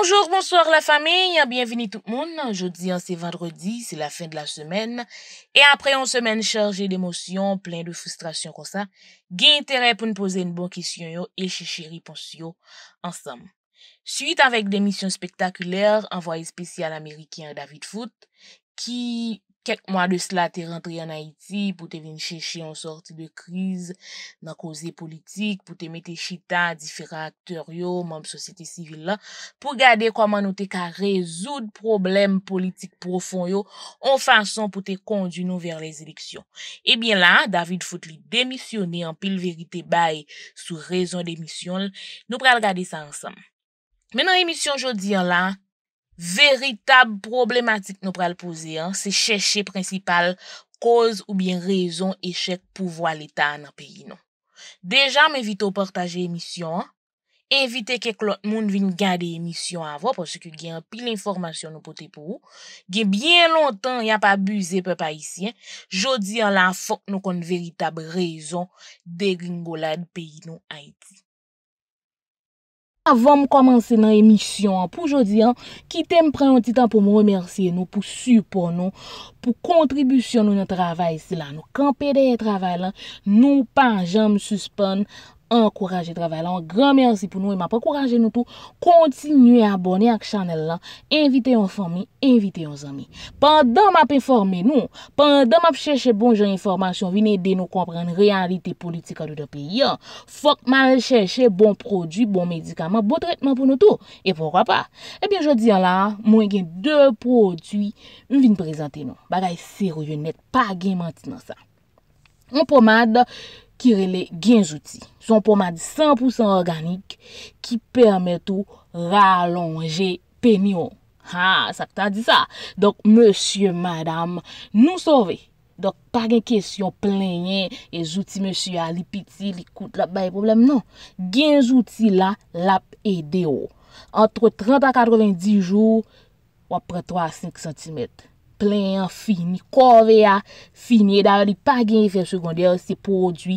Bonjour, bonsoir la fami, a bienveni tout moun. Jodi an se vendredi, se la fin de la semen. E apre an semen charje d'emosyon, plen de frustrasyon kon sa, gen interè pou n'poze n'bon kisyon yo, eche chéri pon syo ansam. Suite avèk den misyon spektakuler, an voye spesyal amerikyan David Foote, ki... Kek mwa de slat te rentri an Haiti pou te vin cheshi an sorti de kriz nan koze politik pou te mette chita an difera akter yo mounm sosite sivil la pou gade kwa man nou te ka rezoud problem politik profon yo an fason pou te kondi nou ver les eleksyon. Ebyen eh la, David foute li demisyone an pil verite bay sou rezon demisyon. Nou pral gade sa ansam. Menan emisyon jodi an la... Veritab problematik nou pral pose an, se chèche principal koz ou bien rezon e chèk pou vo al etan an peyi nou. Dejan mè vitou portaje emisyon, evite kek lot moun vin gade emisyon avò, pòsè ki gen apil informasyon nou pote pou, gen bien lontan ya pa abuze pe pa isi, jodi an la fok nou kon veritab rezon de gringolad peyi nou a iti. Avonm komanse nan emisyon, pou jodi an, ki tem pre yon titan pou mwen remersye nou, pou supon nou, pou kontribusyon nou nan travay si la. Nou kan pede yon travay la, nou pan jan msuspan nou. Enkouraje travalan, gran mersi pou nou E map akouraje nou tou Kontinuye abone ak chanel lan Invite yon fami, invite yon zami Pandan map informe nou Pandan map chèche bon jen informasyon Vi ne de nou komprene realite politik An ou de pe yon Fok mal chèche bon prodjou, bon medikaman Bo tretman pou nou tou, e pwokwa pa Ebyen jodi yon lan, mwen gen De prodjou yon vin prezante nou Bagay serou yon net, pa gen manti nan sa Mwen pomade Mwen pomade ki rele genjouti. Son pouman di 100% organik, ki permeto ralonge penyon. Ha, sa ki ta di sa. Donk, monsye, madame, nou sove. Donk, pa gen kesyon, plenye, e jouti monsye, li piti, li koute, la baye problem, non. Genjouti la, lap e deyo. Entre 30 a 90 jou, ou apre 3 a 5 cm. plen, fini, kovea, ah, fini, eda ou li pa gen yon fèp sekondè ou se podwi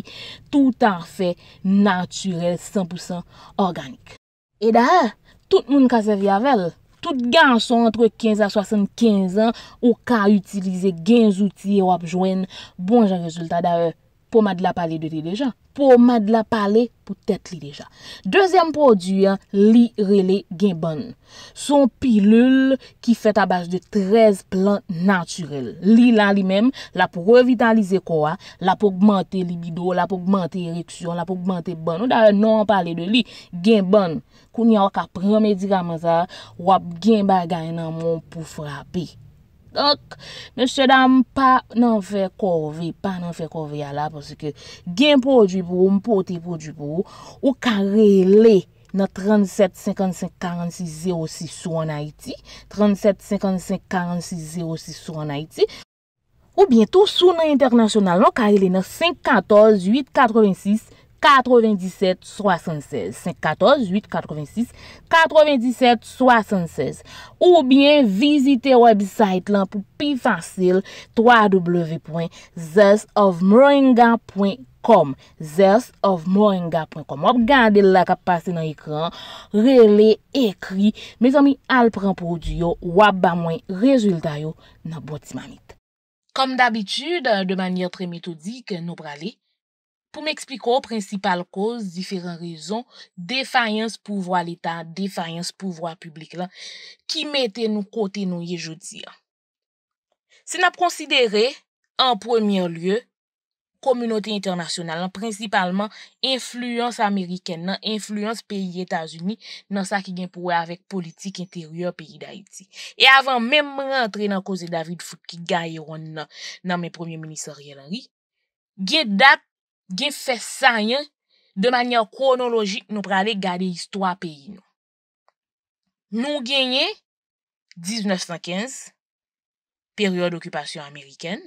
tout an fè naturel, 100% organik. Eda ou, tout moun ka se vi avel, tout gen son entre 15 a 75 an ou ka utilize gen zouti ou apjwen, bon jan rezultat da ou pou ma di la pale de di dejan. pou mad la pale, pou tet li deja. Dezem produyan, li rele gen bon. Son pilul ki fet abaj de 13 plant naturel. Li lan li men, la pou revitalize kwa, la pou augmente libido, la pou augmente ereksyon, la pou augmente bon. Ou da nan non, pale de li, gen bon. Kouni wak apren medikaman sa, wap gen bagay nan moun pou frape. Donk, mèche dam pa nan fè korve, pa nan fè korve ya la, pòsè ke gen pou ou djibou, mpote pou ou djibou, ou karele nan 37-55-46-06 sou an Haiti, 37-55-46-06 sou an Haiti, ou bientou sou nan internasyonal nan karele nan 5-14-8-86-96, 9776 514 886 9776 Ou bien, visite website lan pou pi fansil www.theastofmoringa.com theastofmoringa.com Op gande la ka pase nan ekran rele ekri me zomi al pran pou diyo wap ba mwen rezulta yo nan botimanit. Kom dabitude, de manye tre metodik nou prale, pou m'ekspiko principal koz, diferent rezon, defayans pouvoi l'Etat, defayans pouvoi publik lan, ki mette nou kote nou ye joti. Se na pronsidere, an premier lye, komunote internasyonal, an principalman, influyans Ameriken lan, influyans peyi Etasuni, nan sa ki gen pouwe avèk politik interior peyi Daiti. E avan menm rentre nan koze David Fouk ki gay ron nan men premier ministeri elan ri, gen dat, gen fè sanyan de manyan kronolojik nou pralè gade histwa peyi nou. Nou genye 1915, peryon d'okupasyon Ameriken,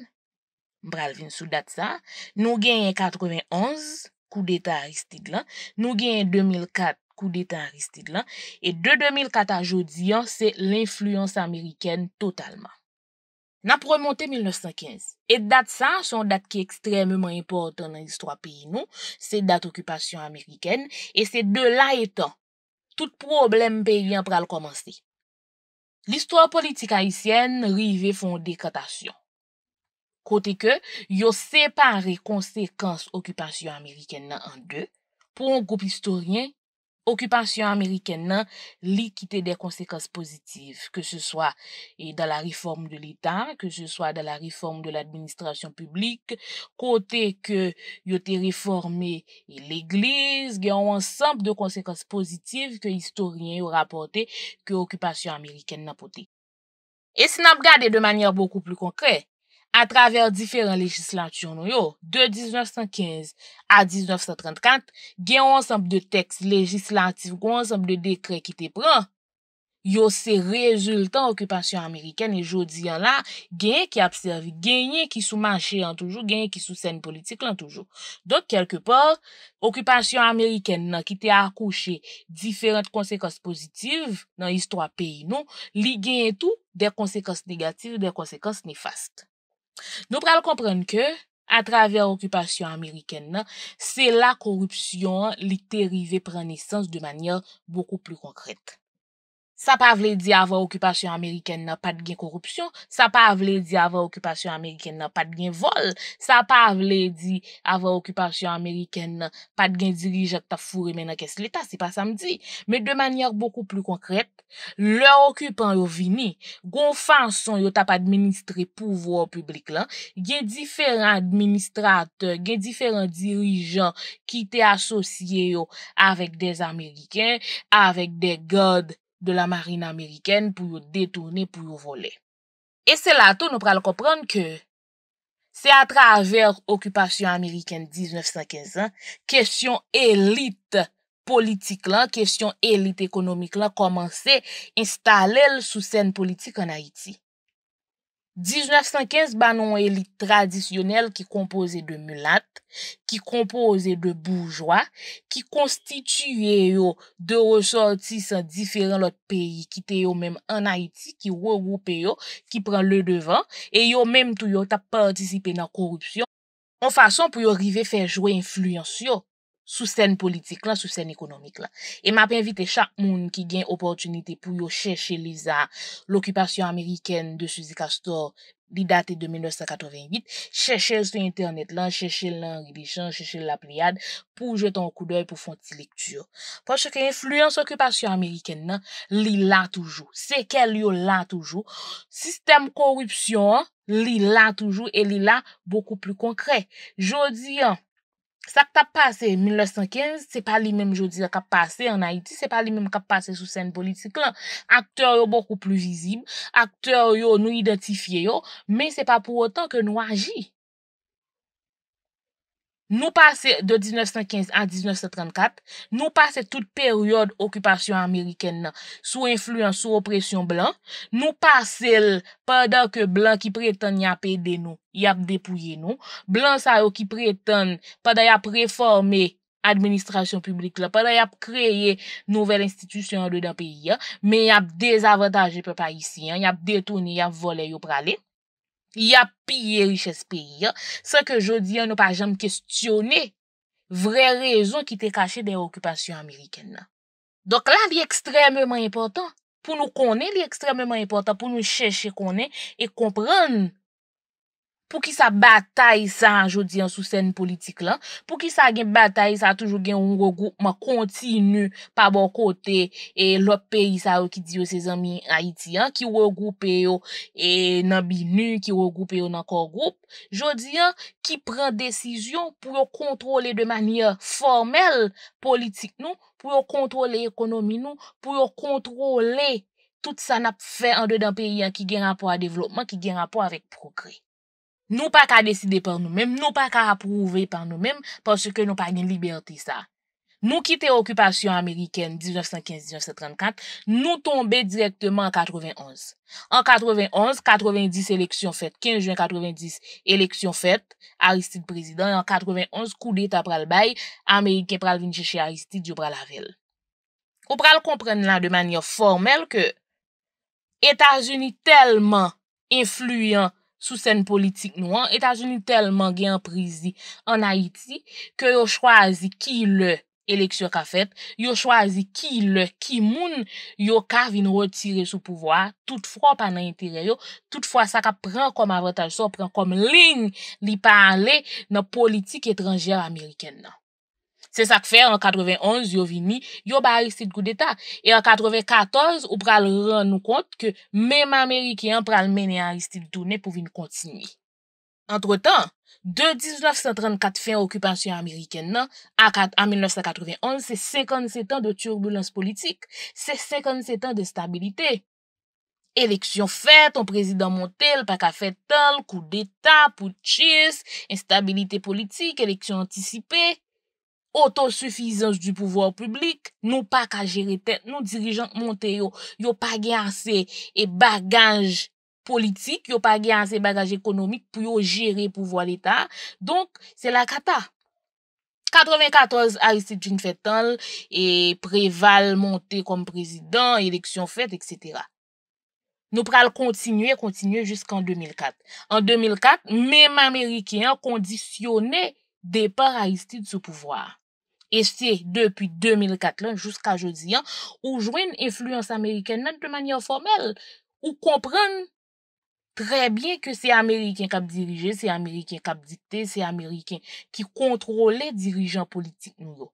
bralvin sou dat sa, nou genye 91, kou d'eta Aristide lan, nou genye 2004, kou d'eta Aristide lan, et de 2004 a jodi an, se l'influence Ameriken totalman. nan pou remonte 1915. Et dat sa, son dat ki ekstremement importan nan istwa peyi nou, se dat okupasyon Ameriken, e se de la etan. Tout problem peyi li an pral komanse. L'istwa politik Haitien, rive fon dekratasyon. Kote ke, yo separe konsekans okupasyon Ameriken nan an de, pou an goup istoryen, Okupasyon Ameriken nan likite de konsekans pozitiv, ke se swa e dan la reforme de l'Etan, ke se swa dan la reforme de l'administrasyon publik, kote ke yote reforme e l'Eglise, gen yon ansamp de konsekans pozitiv ke istoryen yo rapote ke okupasyon Ameriken nan pote. E snapgade de manya boku pli konkre, A traver diferent legislasyon nou yo, de 1915 a 1934, gen yon ansamb de tekst legislatif, yon ansamb de dekre ki te pran, yo se rezultant okupasyon Ameriken. E jodi yon la, gen yon ki apservi, gen yon ki sou manche yon toujou, gen yon ki sou sen politik yon toujou. Don, kelke por, okupasyon Ameriken non, nan ki te akouche diferent konsekons pozitiv nan istwa peyi nou, li gen tou de konsekons negatif, de konsekons nefast. Nou pral komprende ke, a traver okupasyon Ameriken nan, se la korupsyon li terive pre nesans de manyan boko pli konkrete. Sa pa vle di ava okupasyon Ameriken na pat gen korupsyon, sa pa vle di ava okupasyon Ameriken na pat gen vol, sa pa vle di ava okupasyon Ameriken na pat gen dirijak ta fure mena kes l'Etat, se pa sa mdi. Me de manyar boko plu konkret, lor okupan yo vini, gonfanson yo tap administre pouvo ou publik lan, gen diferan administrate, gen diferan dirijan ki te asosye yo avek de Ameriken, avek de Gode, de la marine Ameriken pou yo detourne pou yo vole. E se la to nou pral kompran ke se a traver okupasyon Ameriken 1915 an, kesyon elit politik lan, kesyon elit ekonomik lan, komanse installel sou sen politik an Haiti. 1915 banon elit tradisyonel ki kompoze de mulat, ki kompoze de boujwa, ki konstituye yo de resortis an diferent lot peyi, ki te yo menm an Haiti, ki wou wou peyo, ki pren le devan, e yo menm tou yo ta partisipe nan korupsyon, an fason pou yo rive fè jwe influyans yo. sou sèn politik lan, sou sèn ekonomik lan. E map invite chak moun ki gen opotunite pou yo chèche lisa l'okupasyon Ameriken de Suzy Castor li date de 1988, chèche sou internet lan, chèche lan religion, chèche la priyad pou jè ton kou doy pou fon ti lektur. Po chèche, influence okupasyon Ameriken nan, li la toujou. Seke li yo la toujou. Sistem korupsyon, li la toujou, e li la beaucoup plus concré. Jodi, an, Sak ta pase 1915, se pa li menm jodi la ka pase an Haiti, se pa li menm ka pase sou sen politik lan. Akteur yo boku plu vizib, akteur yo nou identifiye yo, men se pa pou otan ke nou aji. Nou pase de 1915 an 1934, nou pase tout peryode okupasyon Ameriken nan, sou influens, sou opresyon blan. Nou pase l, padan ke blan ki preten yap e de nou, yap depouye nou. Blan sa yo ki preten, padan yap reforme administrasyon publik la, padan yap kreye nouvel institusyon do da peyi ya. Men yap dezavantaje pe pa yisi, yap detouni, yap vole yo prale. Ya piye lichespe, ya. Sa ke jodi, an nou pa jem kestyone vre rezon ki te kache de okupasyon Ameriken la. Dok la, li ekstrememan importan. Pou nou konen, li ekstrememan importan pou nou chèche konen e komprenn pou ki sa batay sa anjou diyan sou sen politik lan, pou ki sa gen batay sa toujou gen ou ngou goup ma kontinu pa bon kote e lop peyi sa ou ki diyo se zanmi Haiti an, ki wou goup e yo nan binu, ki wou goup e yo nan kor goup, jou diyan ki pren desisyon pou yo kontrole de manye formel politik nou, pou yo kontrole ekonomi nou, pou yo kontrole tout sa nap fe an de dan peyi an ki gen apwa a devlopman, ki gen apwa avek progre. Nou pa ka deside par nou menm, nou pa ka apouve par nou menm porske nou pa gen liberté sa. Nou kite okupasyon Ameriken 1915-1934, nou tombe direktman an 91. An 91, 90 eleksyon fèt, 15 juan 90 eleksyon fèt, Aristide prezident, an 91 koude ta pral bay, Ameriken pral vinje che Aristide, yo pral avèl. Yo pral kompren nan de manyo formel ke Etats-Unis telman influyant Sou sen politik nou an, Etageni telman gen prezi an Haiti ke yo chwazi ki le eleksyon ka fet, yo chwazi ki le ki moun yo ka vin retire sou pouvoar, toutfwa pa nan interior, toutfwa sa ka pren kom avataj so, pren kom lin li pale nan politik etranjèl Ameriken non. nan. Se sak fè, an 91 yo vini, yo ba aristide kou deta. E an 94, ou pral ran nou kont ke mèm Amerikean pral mène aristide toune pou vini kontini. Antre tan, de 1934 fin okupansyon Ameriken nan, an 1991, se 57 an de turbulence politik, se 57 an de stabilite. Eleksyon fè, ton prezident Montel pa ka fè tal, kou deta, pou tchis, instabilite politik, eleksyon antisipe. autosoufizans di pouvoi publik, nou pa ka jere ten, nou dirijant monte yo, yo pa gen ase e bagaj politik, yo pa gen ase bagaj ekonomik pou yo jere pouvoi l'Etat. Donk, se la kata. 94, Aristide Jean Fettel e preval monte kom prezident, eleksyon fèt, etc. Nou pral kontinuye, kontinuye, jisk an 2004. An 2004, menm Amerikyan kondisyonè De pa raistit sou pouvoar. E se, depi 2004 lan, jouska je diyan, ou jwen influence Ameriken nan de manyan formel, ou kompran trebyen ke se Ameriken kap dirije, se Ameriken kap dikte, se Ameriken ki kontrole dirijan politik nou.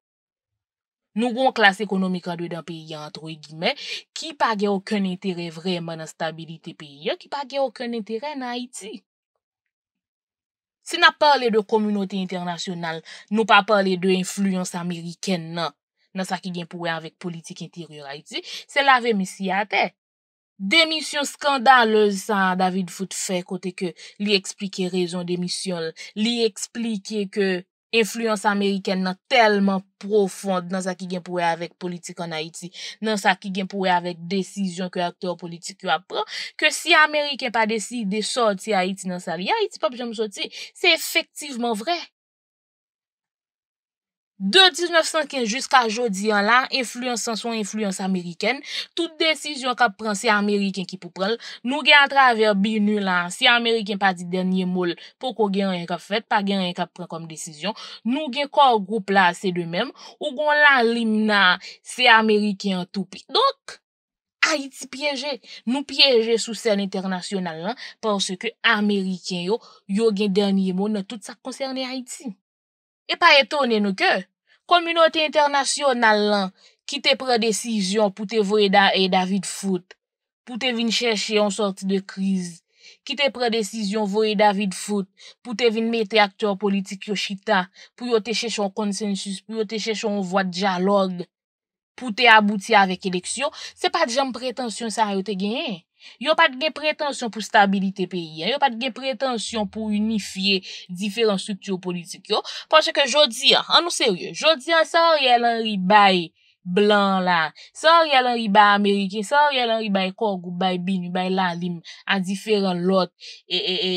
Nou gon klas ekonomika dwe dan peyi an, ki pa ge okon entere vreman an stabilite peyi an, ki pa ge okon entere nan Haiti. Se na pale de komunote internasyonal, nou pa pale de influyonse Ameriken nan, nan sa ki gen pouwe avik politik interior a iti, se la ve misi ate. Demisyon skandale sa David Footfey kote ke li eksplike rezon demisyon, li eksplike ke... Influens Ameriken nan telman profond nan sa ki genpouwe avek politik an Haiti, nan sa ki genpouwe avek desisyon ke akteur politik yo apre, ke si Ameriken pa desi de sorti Haiti nan sa li, ya Haiti pa pje msorti, se efektivman vre. De 1915 jiska jodi an lan, influence san son influence Ameriken, tout desisyon kap pren se Ameriken ki pou prel, nou gen atraver binu lan, se Ameriken pa di denye mol, pou ko gen an kap fet, pa gen an kap pren kom desisyon, nou gen kor group la se de mem, ou gon lan lim nan se Ameriken tou pi. Donk, Haiti piyeje. Nou piyeje sou sen internasyonal lan, porske Ameriken yo, yo gen denye mol nan tout sa konserne Haiti. E pa etone nou ke, Komunote internasyon nan lan, ki te pre-desisyon pou te voye e David Foot, pou te vin chèche yon sorti de kriz, ki te pre-desisyon voye David Foot, pou te vin mette aktyor politik Yoshita, pou yo te chèche yon konsensus, pou yo te chèche yon vwa diyalog, pou te abouti avèk eleksyon, se pa dijam pretensyon sa yo te genye. Yo pat gen pretensyon pou stabilite peyi. Yo pat gen pretensyon pou unifiye diferent strukturo politik yo. Ponche ke jodi an, an nou serye, jodi an sor yal an ribay blan la, sor yal an ribay Amerike, sor yal an ribay kog ou bay bin, ou bay lan lim an diferent lot e, e, e,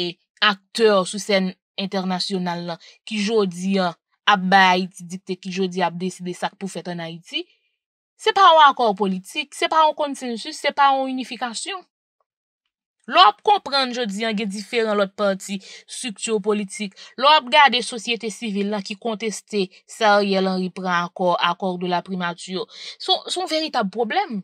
akteur sou sen internasyonal la, ki jodi an ap bay ti dikte, ki jodi ap deside sak pou fet an Haiti. Se pa ou an kor politik, se pa ou konsensus, se pa ou unifikasyon. Lop komprende jodi an gen diferan lot parti strukturo politik. Lop gade sosyete sivil la ki konteste sa yel an ripren akor de la primatur. Son veritab problem.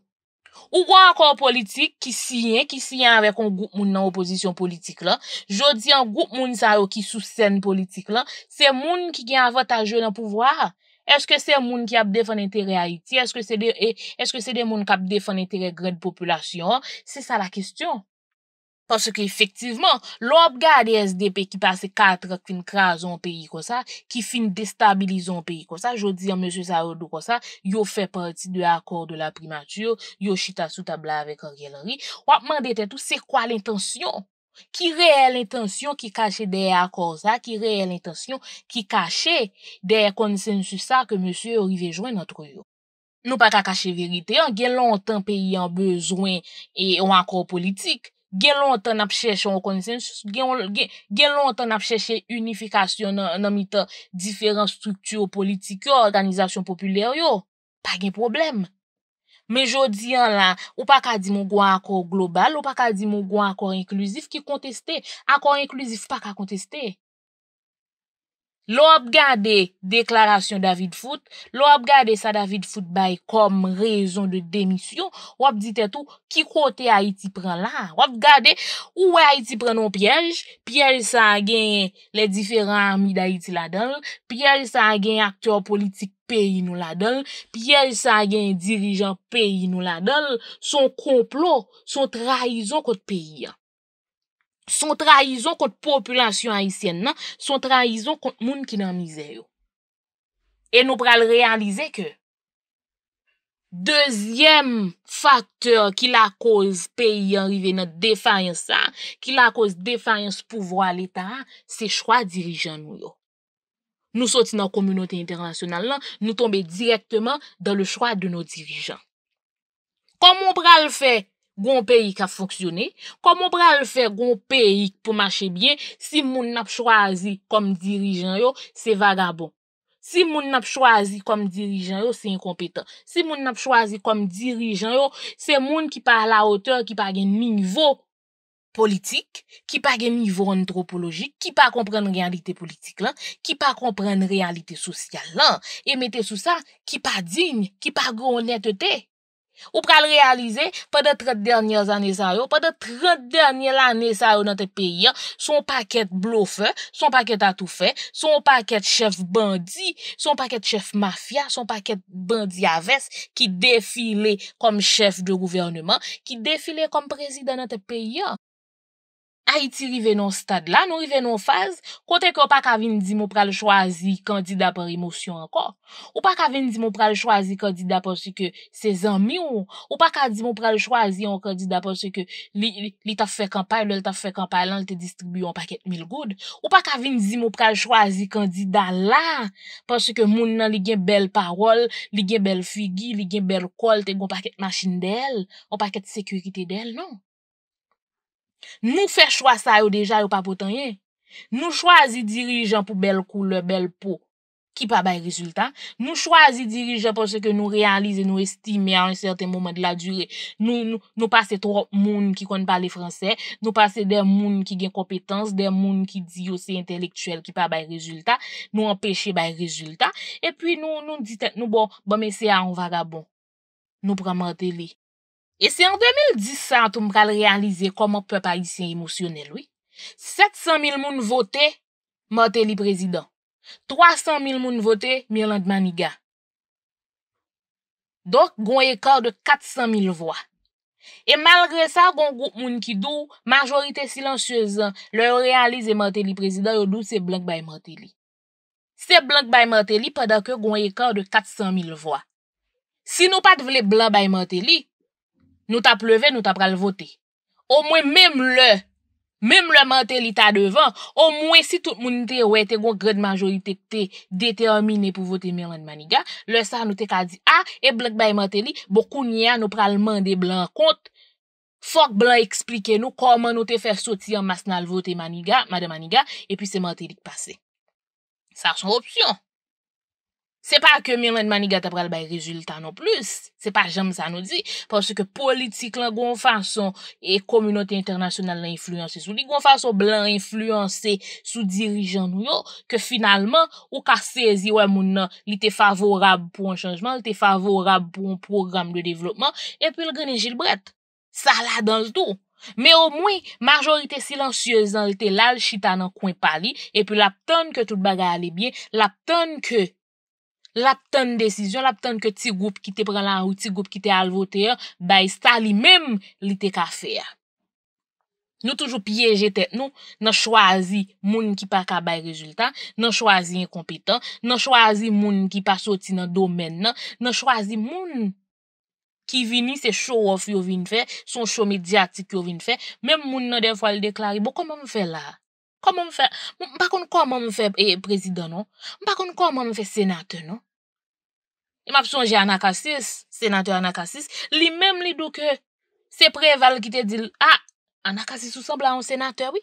Ou gwa akor politik ki siyen, ki siyen avek an goup moun nan oposisyon politik la. Jodi an goup moun sa yo ki sou senn politik la. Se moun ki gen avataje nan pouvoar. Eske se moun ki ap defan entere Haiti. Eske se e, moun ki ap defan entere grade populasyon. Se sa la kestyon. Koske efektivman, lop gade SDP ki pase 4 ak fin krason peyi kwa sa, ki fin destabilizon peyi kwa sa, jo di an monsen sa odou kwa sa, yo fe parti de akor de la primatur, yo chita sou tabla avek an gelori. Wapman dete tout, se kwa l'intensyon? Ki re el l'intensyon ki kache de akor sa? Ki re el l'intensyon ki kache de konsensusa ke monsen orivejwen an troyo? Nou pa ka kache verite an, gen lontan peyi an bezwen e an akor politik. Gen lontan ap chèche unifikasyon nan mitan diferent strukturo politik yo, organizasyon popyler yo, pa gen problem. Me jodi an la, ou pa ka di mou gwa akor global, ou pa ka di mou gwa akor inklusif ki konteste, akor inklusif pa ka konteste. Lo ap gade deklarasyon David Foot, lo ap gade sa David Foot baye kom rezon de demisyon, wap dite tou ki kote Haiti pren la. Wap gade ou wè Haiti pren nou pièj, pièj sa gen le diferan ami d'Haiti la del, pièj sa gen aktyor politik peyi nou la del, pièj sa gen dirijan peyi nou la del, son komplot, son traizon kote peyi ya. Son trahison kont populasyon haisyen nan, son trahison kont moun ki nan mize yo. E nou pral realize ke, Dezyem faktor ki la koz peyi yon rive nan defayansan, ki la koz defayans pouvo al etan, se chwa dirijan nou yo. Nou soti nan komunote internasyonal nan, nou tombe direktman dan le chwa de nou dirijan. Kom moun pral fey? Gon peyik a fonksyonè, komon pral fè gon peyik pou mache byen, si moun nap chwazi kom dirijan yo, se vagabon. Si moun nap chwazi kom dirijan yo, se inkompetan. Si moun nap chwazi kom dirijan yo, se moun ki pa la oteur, ki pa gen nivou politik, ki pa gen nivou antropologik, ki pa komprende realite politik lan, ki pa komprende realite sosyal lan, e mette sou sa, ki pa digne, ki pa gen onetete. Ou pral realize, pa de 30 dernyel ane sa yo, pa de 30 dernyel ane sa yo nante peyi an, son paket blofe, son paket atoufe, son paket chef bandi, son paket chef mafia, son paket bandi aves, ki defile kom chef de gouvernement, ki defile kom prezident nante peyi an. Ha iti rive non stade la, nou rive non faz, kote ke ou pa kavin di mou pral chwazi kandida par emosyon anko. Ou pa kavin di mou pral chwazi kandida par se ke se zanmi ou. Ou pa kavin di mou pral chwazi kandida par se ke li ta fwe kampay, li ta fwe kampay lan, li te distribu yon paket mil goud. Ou pa kavin di mou pral chwazi kandida la, par se ke moun nan li gen bel parol, li gen bel fugi, li gen bel kol, te kon paket masjine del, kon paket sekurite del, non. Nou fè chwa sa yo deja yo pa potanye, nou chwazi dirijan pou bel koule bel pou ki pa bay rezultat, nou chwazi dirijan pou se ke nou realize nou estime an certain mouman de la dure, nou pase tro moun ki kon pale franse, nou pase de moun ki gen kompetans, de moun ki di yo se intelektuel ki pa bay rezultat, nou empèche bay rezultat, e pwi nou ditèk nou bon, bon mè se ya an vagabon, nou praman tele. E se an 2010 an toum kal realize komon pe pa yisi yon emosyonel, 700.000 moun vote Mateli prezident, 300.000 moun vote Mirlan Dmaniga. Dok, gwenye kor de 400.000 vwa. E malre sa, gwen groum moun ki dou, majorite silansyezan, lè yon realize Mateli prezident, yon dou se blanke bay Mateli. Se blanke bay Mateli, padakè yon yon yon kor de 400.000 vwa. Si nou pat vle blan bay Mateli, nou ta pleve, nou ta pral vote. Ou mwen mèm lè, mèm lè mante li ta devan, ou mwen si tout moun te wè, te gwen kred manjolite te detemine pou vote Melan Maniga, lè sa nou te kadi a, e blan k bay mante li, bokou nye an nou pral mande blan kont, fok blan eksplike nou koman nou te fè soti an mas nan l vote Maniga, madè Maniga, e pi se mante li k pase. Sa son opsyon. Se pa ke mirwen mani gata pral bay rezultan nou plus, se pa jem sa nou di, porsi ke politik lan gwen fason, e komunote internasyonal lan influyansi sou li, gwen fason blan influyansi sou dirijan nou yo, ke finalman, ou ka sezi wè moun nan, li te favorab pou an chanjman, li te favorab pou an program de devlopman, epi l gwen enjil bret, sa la dans do. Me o mwen, marjorite silansyezan li te lal chita nan kwen pali, epi lap ton ke tout bagay alebyen, lap ton ke... Lap ten desisyon, lap ten ke ti goup ki te pre lan rou, ti goup ki te alvote yo, bayi sta li mem li te ka fe. Nou toujou pyeje tet nou, nan chwazi moun ki pa ka bayi rezultat, nan chwazi yon kompitan, nan chwazi moun ki pa soti nan domen nan, nan chwazi moun ki vini se show off yo vini fe, son show medyatik yo vini fe, men moun nan den fwa li deklari, bo koma mou fe la? Mpa kon kon mwen mwen fè prezident, non? Mpa kon kon mwen mwen fè senatè, non? E m ap sonje Anakasis, senatè Anakasis, li mèm li do ke se preval ki te dil, ah, Anakasis ou sembla an senatè, oui?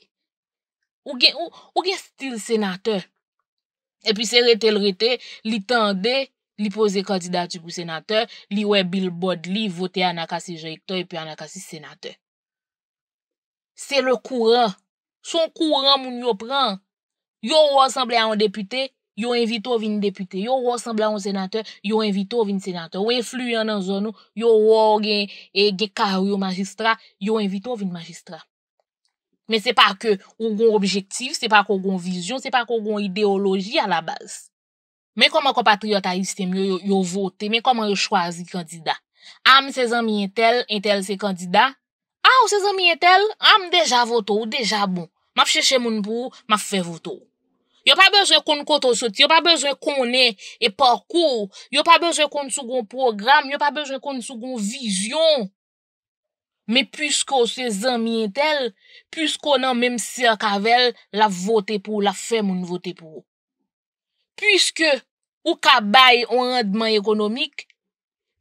Ou gen stil senatè? E pi se rete l rete, li tende, li pose kandida tibou senatè, li we bilbode, li vote Anakasis Jeikto, e pi Anakasis senatè. Se le kouran, Son kouran moun yo pran, yo wosemble a yon depute, yo envito vini depute. Yo wosemble a yon senate, yo envito vini senate. We fluyen nan zon nou, yo wogen e geka ou yo magistra, yo envito vini magistra. Men se pa ke ou gon objektif, se pa ke ou gon vizyon, se pa ke ou gon ideologi a la baz. Men koman ko patriotaistem yo vote, men koman yo chwazi kandida. Am se zan mi entel, entel se kandida. a ah, ou se zan mi etel, am ah, deja voto ou deja bon. Ma fcheche moun pou, ma ffe voto. Yo pa bej rekon koto soti, yo pa bej rekon e epakou, yo pa bej rekon sou gon program, yo pa bej rekon sou gon vizyon. Me pwiske ou se zan mi etel, pwiske ou nan menm si a kavel, la vote pou, la ffe moun vote pou. Pwiske ou ka bay ou an adman ekonomik,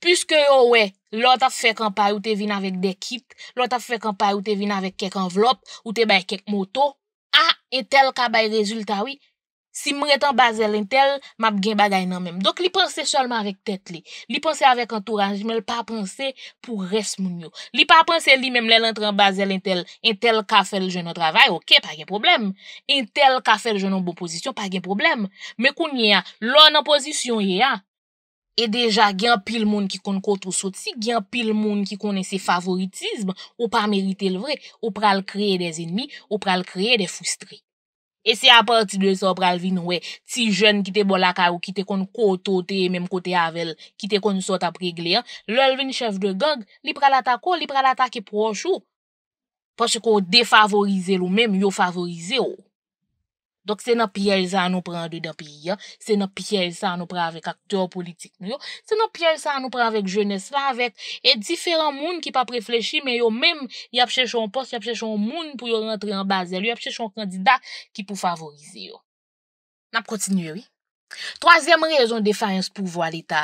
Puske yo we, lò ta fwek anpay ou te vin avèk de kit, lò ta fwek anpay ou te vin avèk kek anvlop, ou te bay kek moto, a, ah, entel ka bay rezultawi, si mre tan bazel entel, map gen bagay nan mèm. Dok li panse solman avèk tet li. Li panse avèk antouranj, mèl pa panse pou res moun yo. Li pa panse li mèm lèl entran bazel entel, entel ka fel jenon travay, ok, pa gen problem. Entel ka fel jenon bon pozisyon, pa gen problem. Mè koun ye a, lò nan pozisyon ye a. E deja, gen pil moun ki kon koto sot si, gen pil moun ki kon ese favoritism, ou pa merite l vre, ou pral kreye de zenmi, ou pral kreye de fustre. E se a pati de se ou pral vin we, ti jen ki te bolaka ou ki te kon koto te, menm kote avel, ki te kon sot apregle, le lvin chev de gag, li pral atak ou, li pral atak e prons ou, pas se kon defavorize l ou, menm yo favorize ou. Dok se nan piye san nou prende dan piye, se nan piye san nou prevek akteur politik nou yo, se nan piye san nou prevek jones la vek, e diferan moun ki pa prefleshi, men yo menm yapche chon post, yapche chon moun pou yo rentre an bazel, yapche chon kandida ki pou favorize yo. Nap kontinuyo. Troasyem rezon defayens pouvo al eta,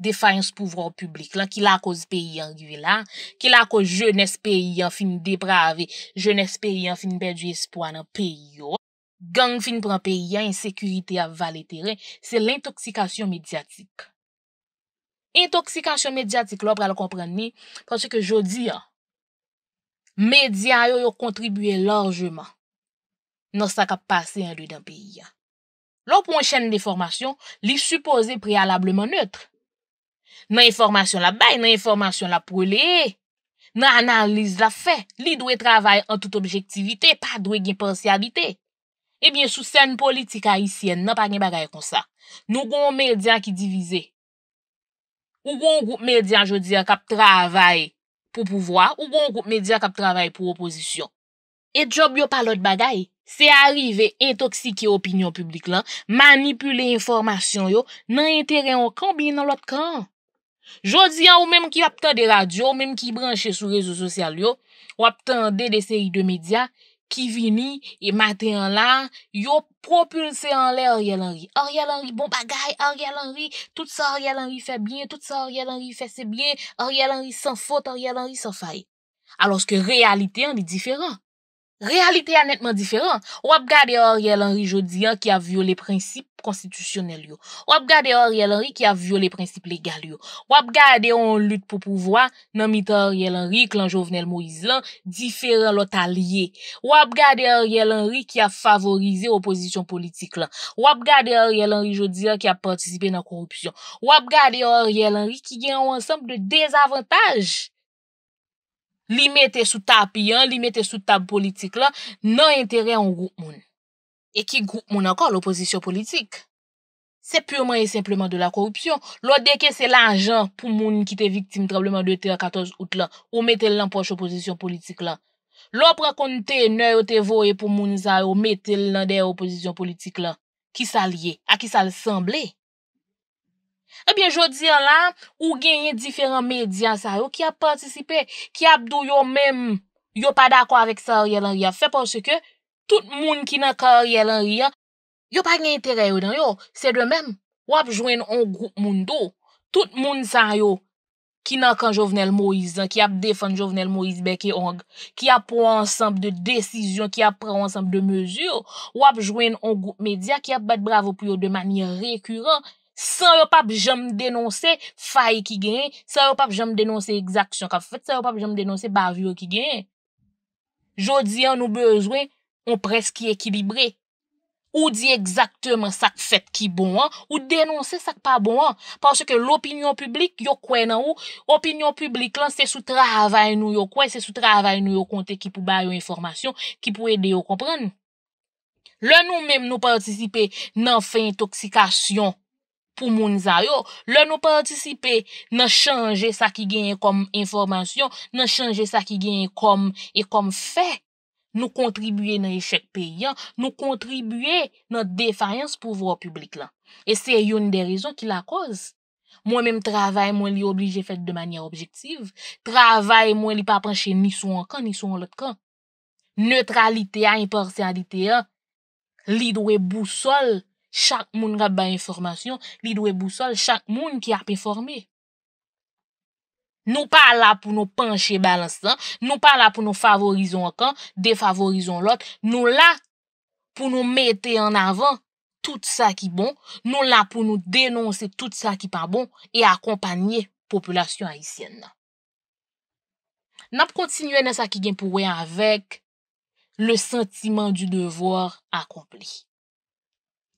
defayens pouvo au publik la, ki la ko zi piye an gwe la, ki la ko jones piye an fin deprave, jones piye an fin pedje espoan an piye yo, Gang fin pran periyan, insekurite a valeteren, se l'intoksikasyon medyatik. Intoksikasyon medyatik lo, pral kompren mi, pral se ke jodi a, medyay yo yo kontribuye largeman nan sa ka pase an luy dan periyan. Lo pou en chen de formasyon, li suppose prealableman neutre. Nan en formasyon la bay, nan en formasyon la pou li e, nan analize la fe, li dwe travay an tout objektivite, pa dwe gen partialite. Ebyen, sou sèn politika isyen nan pa gen bagay kon sa. Nou goun mèl diyan ki divize. Ou goun goup mèl diyan, jò diyan, kap travay pou pouvoi. Ou goun goup mèl diyan, kap travay pou opozisyon. Et job yo palot bagay. Se arrive entoksike opinyon publik lan, manipule informasyon yo, nan interè an kan bi nan lot kan. Jò diyan ou mèm ki ap tan de radyo, ou mèm ki branche sou rezo sosyal yo, ou ap tan de de seri de mèdia, qui vini, et matin là il yo propulsé en l'air Ariel Henry. Ariel Henry bon bagaille, Ariel Henry, tout ça, Ariel Henry fait bien, tout ça, Ariel Henry fait c'est bien, Ariel Henry sans faute, Ariel Henry sans faille. Alors que réalité, en est différent. Realite ya netman diferan. Wap gade or yè l'Henri Jodian ki a viole prinsip konstitusyonel yo. Wap gade or yè l'Henri ki a viole prinsip legal yo. Wap gade on lute pou pouvoa nanmite or yè l'Henri klan Jovenel Moïse lan, diferan lota liye. Wap gade or yè l'Henri ki a favorize oposisyon politik lan. Wap gade or yè l'Henri Jodian ki a partisipe nan korupsyon. Wap gade or yè l'Henri ki gen ou ansampe de dezavantaj. Li mette sou tap yon, li mette sou tap politik la, nan entere an gout moun. E ki gout moun ankon l'oposisyon politik. Se pureman e simpleman de la korupsyon. Lo deke se lanjan pou moun ki te viktim trableman 2-3-14 out la, ou mette l'an poche oposisyon politik la. Lo prekonte nè yo te voye pou moun zay ou mette l'an de oposisyon politik la. Ki sa liye, a ki sa l'semble. Ebyen, eh jodi an lan, ou genye diferant medyan sa yo ki ap partisipe, ki ap do yo menm yo pa dako avik sa orye lan riyan. Fè porsè ke, tout moun ki nan ka orye lan riyan, yo pa genye intere yo dan yo, se de menm. Wap jwen on group moun do, tout moun sa yo ki nan kan Jovenel Moïse, ki ap defan Jovenel Moïse beke ong, ki ap prou ansamp de desisyon, ki ap prou ansamp de mesur, wap jwen on group medyan ki ap bat bravo pou yo de mani rekuran, Sa yo pap jom denonse faye ki gen, sa yo pap jom denonse exaksyon ka fwet, sa yo pap jom denonse bavyo ki gen. Jodi an nou bezwen, on preski ekilibre. Ou di ekzakteman sak fwet ki bon an, ou denonse sak pa bon an. Pwase ke l'opinyon publik yo kwen nan ou, opinyon publik lan se sou travay nou yo kwen, se sou travay nou yo konte ki pou bayo informasyon, ki pou ede yo kompran. pou moun za yo, lè nou participe nan chanje sa ki genye kom informasyon, nan chanje sa ki genye kom e kom fè, nou kontribuye nan ye chèk peyyan, nou kontribuye nan defayans pou vòp publik lan. E se yon de rezon ki la koz. Mwen menm travay mwen li oblije fèk de manyan objektiv, travay mwen li pa pranche ni sou an kan, ni sou an lot kan. Neutralite a, importialite a, li dwe bousol, Chak moun rap ba informasyon, li dwe bousol, chak moun ki ap informe. Nou pa la pou nou panche balansan, nou pa la pou nou favorizon akon, defavorizon lot, nou la pou nou mette en avan tout sa ki bon, nou la pou nou denonse tout sa ki pa bon, e akompanye populasyon haisyen nan. Nap kontinuye nan sa ki gen pou wey avèk, le sentiman du devòr akompli.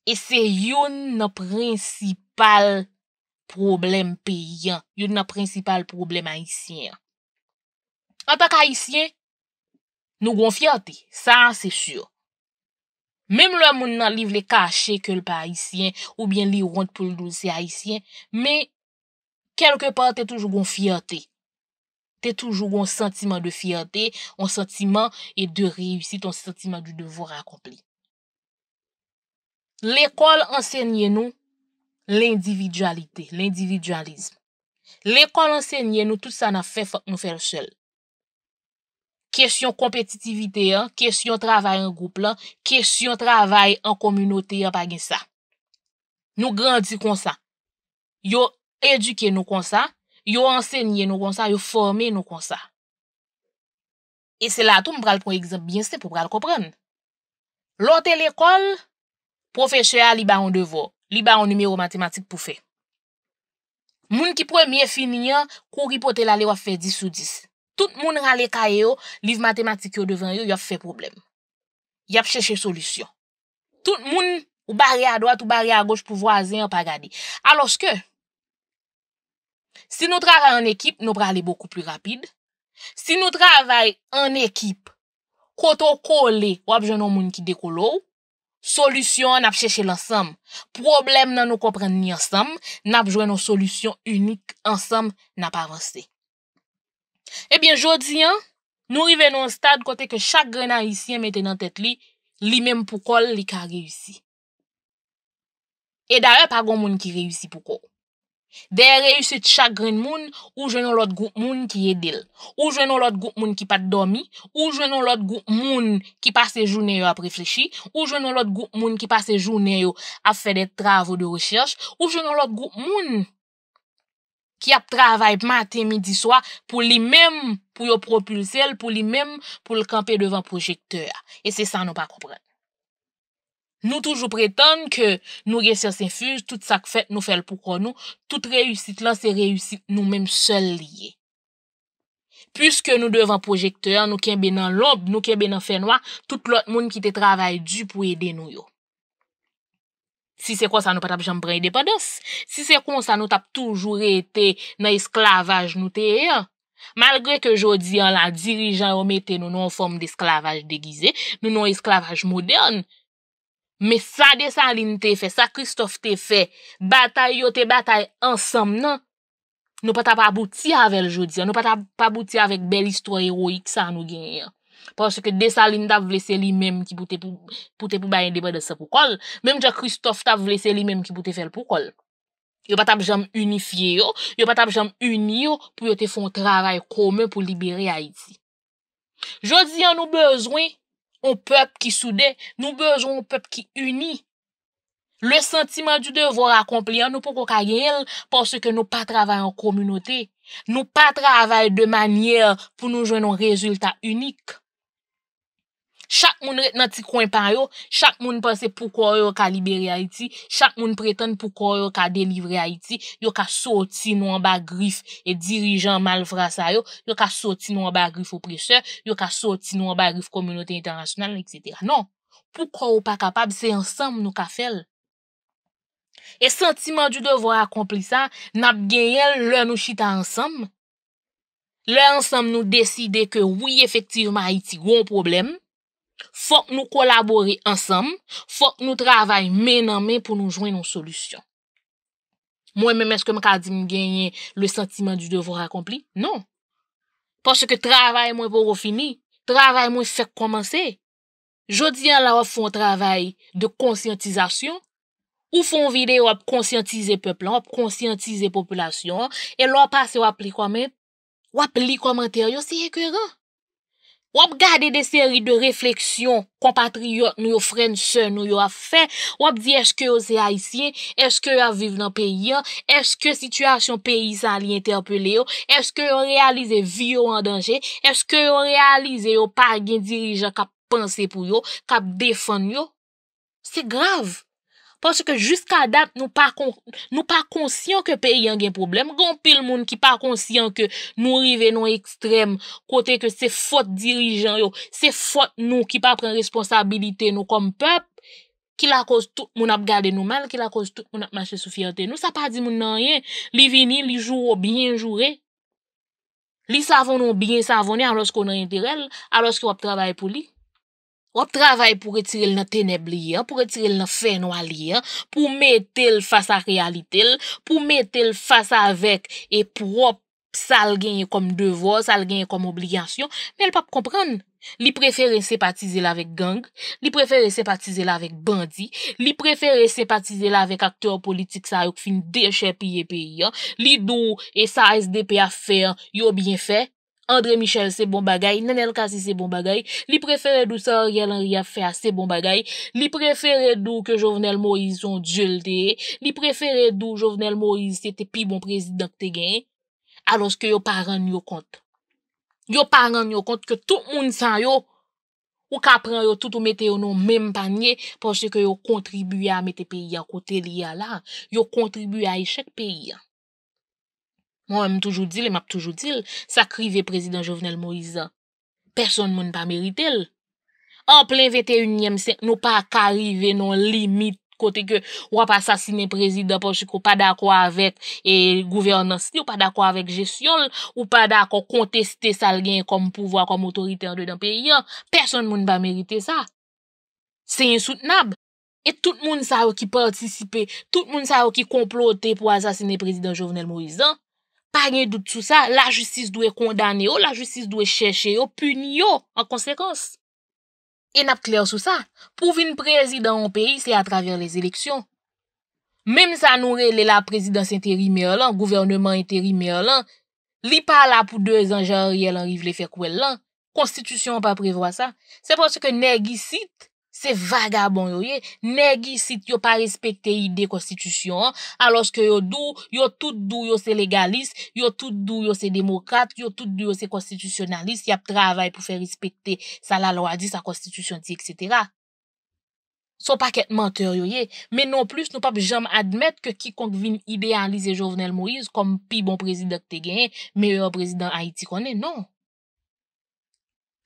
E se yon nan prinsipal problem peyan, yon nan prinsipal problem haisyen. An tak haisyen, nou gon fiyate, sa se sur. Mem lwa moun nan liv le kache ke lpa haisyen ou bien li yon pou ldouse haisyen, me kelke par te toujou gon fiyate. Te toujou gon sentiman de fiyate, an sentiman e de reyusit, an sentiman du devour akompli. L'ekol ensegnye nou l'individualite, l'individualisme. L'ekol ensegnye nou tout sa nan fè fòk nou fèl chèl. Kèsyon kompetitivite, kèsyon travay an goup la, kèsyon travay an komunote, apagè sa. Nou grandi konsa. Yo eduke nou konsa, yo ensegnye nou konsa, yo forme nou konsa. E se la tou m pral pou eksemp biensè pou pral kopren. profeseur li ba an devor, li ba an numero matematik pou fe. Moun ki premye fininyan, kou ripote la li wap fe dis ou dis. Tout moun rale ka yo, liv matematik yo devan yo, yo fe problem. Yo ap cheche solusyon. Tout moun ou bari a doat, ou bari a goch pou vwa zin, yo pa gade. Alos ke, si nou trava an ekip, nou prale boku plu rapide. Si nou trava an ekip, koto kole, wap jenon moun ki dekolo ou, Solusyon nap chèche lansam, problem nan nou kompren ni ansam, nap jwen nou solusyon unik ansam nap avansè. Ebyen eh jodi an, nou riven nou an stad kote ke chak grenan isi an mette nan tèt li, li mem pou kol li ka reysi. E daye pa goun moun ki reysi pou kol. Deye reyusit chagrin moun ou jenon lot gout moun ki yedil, ou jenon lot gout moun ki pat domi, ou jenon lot gout moun ki pase jounen yo ap reflechi, ou jenon lot gout moun ki pase jounen yo ap fede travou de rechers, ou jenon lot gout moun ki ap travay maten midi swa pou li mem pou yo propulsel, pou li mem pou l kampè devan projekteur. E se san nou pa koupren. Nou toujou prétende ke nou resye s'infuse, tout sa k fèt nou fèl pou kon nou, tout reyusit lan se reyusit nou mèm sel liye. Puske nou devan projekteur, nou kenbe nan lob, nou kenbe nan fenwa, tout lot moun ki te travay du pou ede nou yo. Si se kon sa nou patap jambren ide pa dos, si se kon sa nou tap toujou reyete nan esklavaj nou teye, malgre ke jodi an lan dirijan omete nou nou an form de esklavaj degize, nou nou an esklavaj modeon, Me sa Desaline te fe, sa Christophe te fe, batay yo te batay ansam nan, nou pata pa bouti avèl jodi, nou pata pa bouti avèk bel istwa eroyik sa nou genye. Porske Desaline ta vlese li menm ki pote pou bayen debè de sa pou kol, menm ja Christophe ta vlese li menm ki pote fel pou kol. Yo pata pa jam unifiye yo, yo pata pa jam uniyo pou yo te fon travay koumen pou libere Haiti. Jodi an nou bezwen? ou pep ki soude, nou bejoun ou pep ki uni. Le sentiman du devour akompli an nou pou kou kage el, porsè ke nou pa travè an komunote, nou pa travè de manye pou nou jwen nou rezultat unik. Chak moun ret nan ti kwenpan yo, chak moun pase poukwa yo ka libere Haiti, chak moun preten poukwa yo ka delivre Haiti, yo ka soti nou an ba grif e dirijan malvrasa yo, yo ka soti nou an ba grif opreseur, yo ka soti nou an ba grif komunote internasyonal, etc. Non, poukwa yo pa kapab, se ansam nou ka fel. E sentiman di devwa akomplisan, nap genyel lè nou chita ansam, lè ansam nou deside ke wii efektivman Haiti goun problem, Fòk nou kolabori ansam, fòk nou travay men anmen pou nou jwen nou solusyon. Mwen men mès ke m kadi m genye le sentiman du devour akompli? Non. Pòsè ke travay mwen pou ou fini, travay mwen fèk komanse. Jodi an la ou fòn travay de konsyantizasyon, ou fòn vide ou ap konsyantize peplan, ap konsyantize populasyon, e lò ap pase wap li koman, wap li koman teryo si ekwera. Wap gade de seri de refleksyon kompatriyot nou yo frenche nou yo a fe, wap di eske yo se a isye, eske yo a vive nan peyi yo, eske situasyon peyi san li ente apule yo, eske yo realize vi yo an danje, eske yo realize yo pa gen dirijan kap panse pou yo, kap defon yo. Se grav. Paske jiska dat nou pa konsyon ke pe yon gen problem. Gon pil moun ki pa konsyon ke nou rive nou ekstrem. Kote ke se fote dirijan yo. Se fote nou ki pa pren responsabilite nou kom pep. Ki la koz tout moun ap gade nou man. Ki la koz tout moun ap mache soufiyante nou. Sa pa di moun nan yon. Li vini, li jou ou bien jure. Li savon ou bien savon e alos kon nan yon direl. Alos ki wap trabay pou li. Wap travay pou retire l na tenebliye, pou retire l na fenwalye, pou mette l fasa realite l, pou mette l fasa vek e pou wap sal genye kom devwa, sal genye kom obligasyon, men el pap kompran. Li prefere sepatize la vek gang, li prefere sepatize la vek bandi, li prefere sepatize la vek akteur politik sa yo kfin deche piye piye, li do e sa SDP afer yo bien fey. Andre Michel se bon bagay, Nenel Kasi se bon bagay, li preferèdou sa Rialan Riafè a se bon bagay, li preferèdou ke Jovenel Moïse yon djelte, li preferèdou Jovenel Moïse se te pi bon prezident te gen, alos ke yo pa ran yo kont. Yo pa ran yo kont ke tout moun san yo, ou ka pran yo tout ou mette yo nou mem panye, pou se ke yo kontribuye a mette peyi an kote liya la, yo kontribuye a e chek peyi an. mwen m toujou dil, m ap toujou dil, sa krive prezident Jovenel Moïse, person moun pa merite l. An ple 21e sè, nou pa ak arrive nou limit kote ke wap asasine prezident Pochiko pa dako avèk e gouvernansi ou pa dako avèk jesyol ou pa dako konteste salgen kom pouvoi kom otorite an doy dan peyi an, person moun pa merite sa. Se yon soutenab. E tout moun sa wè ki partisipe, tout moun sa wè ki komplote pou asasine prezident Jovenel Moïse. Pa nye dout sou sa, la justis dwe kondane yo, la justis dwe chèche yo, puni yo, an konsekons. En e ap kler sou sa, pou vin prezidant an peyi, se a travèr les eleksyon. Mem sa nou relè la prezidans interi meyo lan, gouvernement interi meyo lan, li pa la pou 2 an jan riyel an rivele fek wèl lan, konstitusyon pa prevoa sa. Se pwant se ke negi sit. Se vagabon yo ye, negisit yo pa respete ide konstitusyon aloske yo dou, yo tout dou yo se legalist, yo tout dou yo se demokrat, yo tout dou yo se konstitusyonalist, yap travay pou fe respete sa la loadi, sa konstitusyon ti, etc. So pa ket menteur yo ye, men non plus nou pap jem admet ke kikonk vin idealize Jovenel Moise kom pi bon prezident te gen, me yo prezident Haiti konen, non.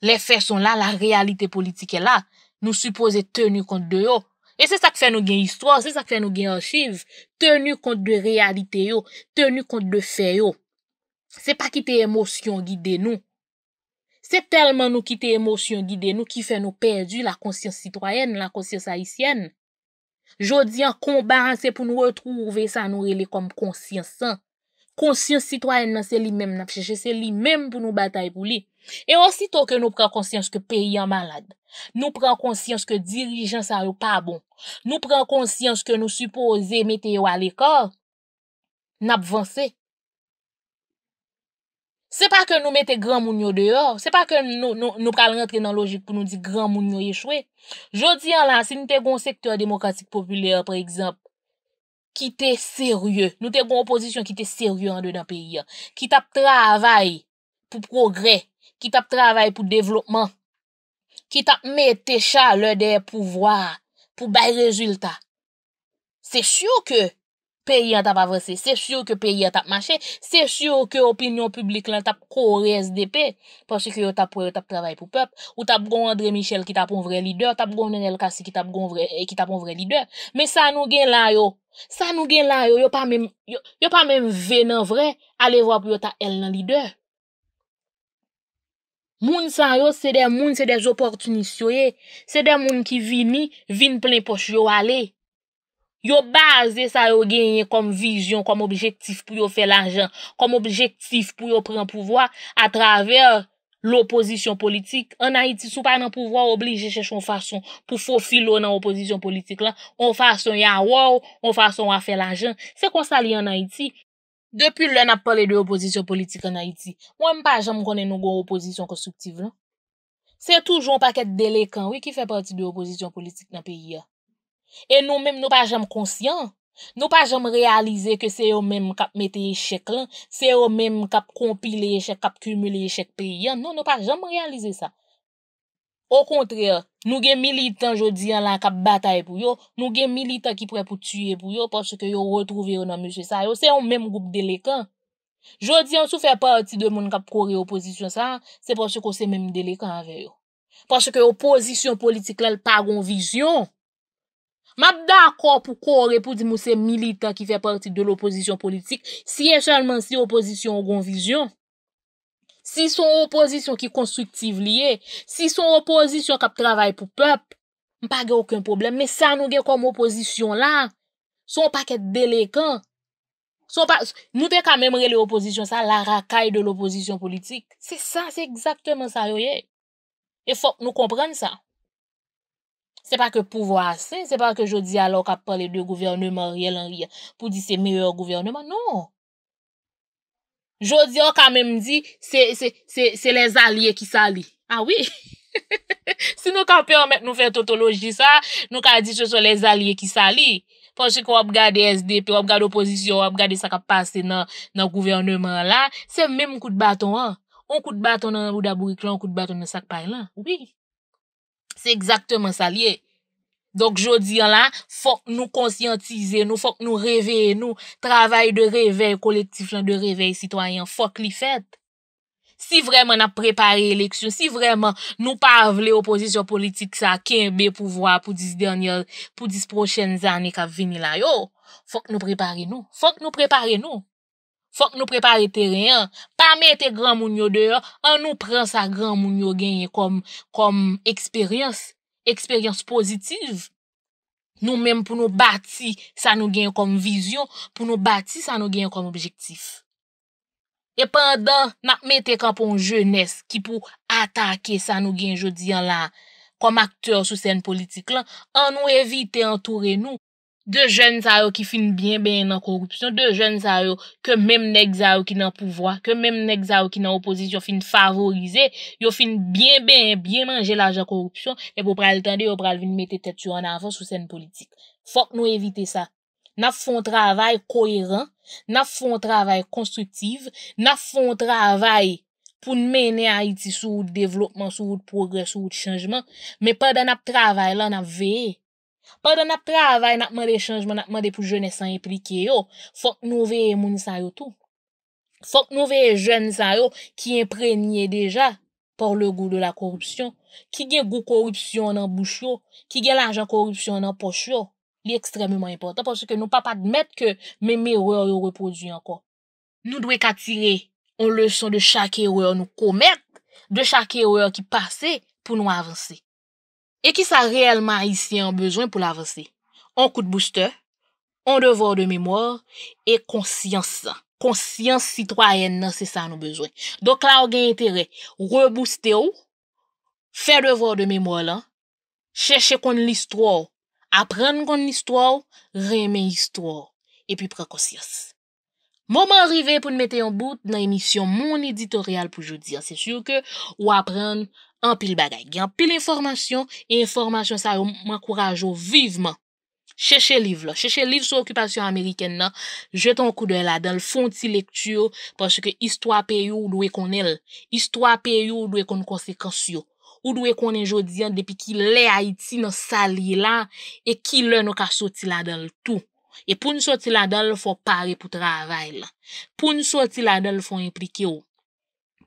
Le fè son la, la realite politik e la. Nou suppose tenu kont de yo. E se sa k fè nou gen histwa, se sa k fè nou gen archive. Tenu kont de realite yo, tenu kont de fè yo. Se pa kite emosyon gide nou. Se telman nou kite emosyon gide nou ki fè nou perdu la konsyans sitwayen, la konsyans haisyen. Jodi an konbansè pou nou retrouve sa nou rele kom konsyans san. Konsyans sitwany nan se li mèm nap cheche, se li mèm pou nou batay pou li. E ansito ke nou pran konsyans ke peyi an malad, nou pran konsyans ke dirijans a yo pa bon, nou pran konsyans ke nou supose mete yo al ekor, nap vansè. Se pa ke nou mete gran moun yo deyo, se pa ke nou pran rentre nan logik pou nou di gran moun yo ye chwe. Jodi an lan, se nou te gon sektor demokratik popüler, pre ekzamp, ki te serye, nou te kompozisyon ki te serye an de nan peyi an, ki tap travay pou progre, ki tap travay pou devlopman, ki tap met te chal le de pouvoi, pou bay rezultat. Se syou ke peyi an tap avrese, se syou ke peyi an tap mache, se syou ke opinyon publik lan tap kore SDP, pouche ki yo tap travay pou pep, ou tap gondre Michel ki tap on vre lider, tap gondre El Kassi ki tap on vre lider, me sa nou gen lan yo San nou gen la yo, yo pa men vene vre, ale vwa pou yo ta el nan li de. Moun san yo, se de moun, se de zoportunis yo ye, se de moun ki vini, vini plen pos yo ale. Yo baze sa yo genye kom vizyon, kom objektif pou yo fe lanjan, kom objektif pou yo pren pouvoa atraver. L'oppozisyon politik an Haiti sou pa nan pouvo a oblije chèchou an fason pou fò filo nan oppozisyon politik la. An fason ya waw, an fason a fè la jen. Se kon sa li an Haiti, depi lè nan ap pale de oppozisyon politik an Haiti, wè m pa jen m konen nou go oppozisyon konstruktiv la. Se toujou an paket delekan, wè ki fè pati de oppozisyon politik nan peyi ya. E nou mèm nou pa jen m konsyen. Nou pa jom realize ke se yo menm kap mette yechek lan, se yo menm kap kompile yechek, kap kumile yechek priyan. Nou, nou pa jom realize sa. Ou kontre, nou gen militan jodi an lan kap batay pou yo, nou gen militan ki pre pou tue pou yo, porske yo retrouve yo nan mèche sa, yo se yo menm goup delekan. Jodi an sou fe pati de moun kap kore oposisyon sa, se porske yo se menm delekan avè yo. Porske oposisyon politik lal pa ron vizyon. M ap da akor pou kore pou di mou se milita ki fe partit de l'oposisyon politik. Si ye chalman si oposisyon ou gon vizyon. Si son oposisyon ki konstruktiv liye. Si son oposisyon kap travay pou pep. M pa ge ouken problem. Me sa nou ge kom oposisyon la. Son pa ket delekan. Nou te kamemre le oposisyon sa la rakay de l'oposisyon politik. Se sa, se ekzaktemen sa yo ye. E fok nou kompren sa. Se pa ke pouvo asen, se pa ke jodi alo kap pale de gouverneman riyel an riyan pou di se meyo gouverneman, non. Jodi an kamem di, se les alye ki sali. A wii. Se nou kanpe an met nou fè tontologi sa, nou kan di se so les alye ki sali. Ponche ki wap gade SDP, wap gade oposisyon, wap gade sa ka pase nan gouverneman la, se mèm mkout baton an. Mkout baton nan Oudabouikla, mkout baton nan Sakpay lan. Wii. Se ekzaktman sa liye. Donk jodi an lan, fok nou konsyantize nou, fok nou reveye nou, travay de reveye kolektif lan, de reveye sitwayan, fok li fet. Si vreman ap prepare eleksyon, si vreman nou pa avle opozisyon politik sa, kinbe pou vwa pou dis prochen zanik ap vini la yo, fok nou prepare nou, fok nou prepare nou. Fonk nou prepare teren, pa mette gran moun yo deyon, an nou pren sa gran moun yo genye kom eksperyans, eksperyans pozitiv. Nou menm pou nou bati sa nou genye kom vizyon, pou nou bati sa nou genye kom objektif. E pandan, nak mette kampon jenes ki pou atake sa nou genye jodi an la kom akter sou sen politik lan, an nou evite antoure nou. De jen sa yo ki fin bien ben nan korupsyon, de jen sa yo ke mem nek za yo ki nan pouvoi, ke mem nek za yo ki nan opozisyon fin favorize, yo fin bien ben, bien manje la jan korupsyon, e pou pral tende yo pral vin mette tet yo an avan sou sen politik. Fok nou evite sa. Naf fon travay koheran, naf fon travay konstruktiv, naf fon travay pou nmenen a iti sou ou de devlopman, sou ou de progres, sou ou de chanjman, me pa dan ap travay la nan veye. Padon ap pravay natman de chanjman, natman de pou jene san implike yo, fonk nouve e mouni san yo tou. Fonk nouve e jen san yo ki imprenye deja por le gou de la korupsyon, ki gen gou korupsyon nan bouchyo, ki gen la jan korupsyon nan pochyo, li ekstrememan importan porsi ke nou pa pa dmet ke men mero yo repodu yon kon. Nou dwe katire, on le son de chak ero yo nou komet, de chak ero yo ki pase pou nou avanse. E ki sa realman isi an bezwen pou l'avansi? An kout booste, an devor de mèmoir, e konsyansan, konsyans sitwayen nan se sa an ou bezwen. Dok la ou gen intere, rebouste ou, fè devor de mèmoir lan, chèche kon l'istro, apren kon l'istro, reme l'istro, e pi prekonsyans. Mouman rive pou n mette yon bout nan emisyon moun editorial pou joudi. Sè sure ke ou apren... Anpil bagay, gyanpil informasyon, e informasyon sa yo mankourajo viveman. Cheche liv la, cheche liv sou okupasyon Ameriken na, jeton kou de la del, fon ti lektyo, pwoske istwa peyo ou dwe konel, istwa peyo ou dwe kon konsekansyo, ou dwe konen jo diyan depi ki le Haiti nan sali la, e ki le nou ka soti la del tou. E pou nou soti la del, fon pare pou travay la, pou nou soti la del, fon implike yo.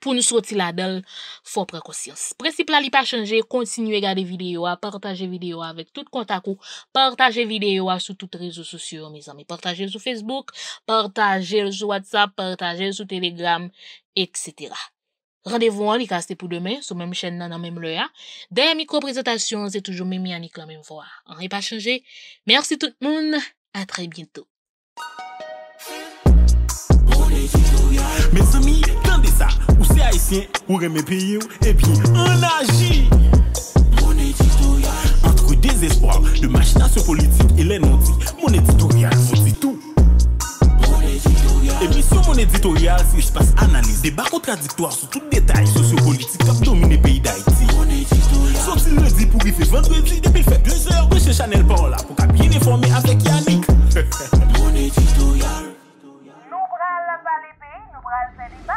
pou nou soti la del fò prekosyans. Prensipla li pa chanje, kontinu e gade videyo, partaje videyo avèk tout kontakou, partaje videyo sou tout rezo sousyo, portaje sou Facebook, partaje sou WhatsApp, partaje sou Telegram, etc. Rendèvou an li kaste pou demè, sou mèm chèn nan an mèm lè ya. Dè mikro prezantasyon, zè toujou mèm yannik la mèm vò. An li pa chanje, mersi tout moun, a tre bientou. sa Ou se haïtien ou reme pays, ou Et pi on agit Mon éditorial, Entre désespoir de machination politique Et les non mon éditorial, Vous dit tout Mon éditorial, mon editorial Si je passe analyse, débat contradictoire sur tout détail sociopolitique Comme domine pays d'Haïti Mon editorial dit pour pou faire vendredi depuis fait plusieurs heures de chez Chanel Paola Pou ka bien informer avec Yannick Mon éditorial. Nous bral la valé pays, nous bral fè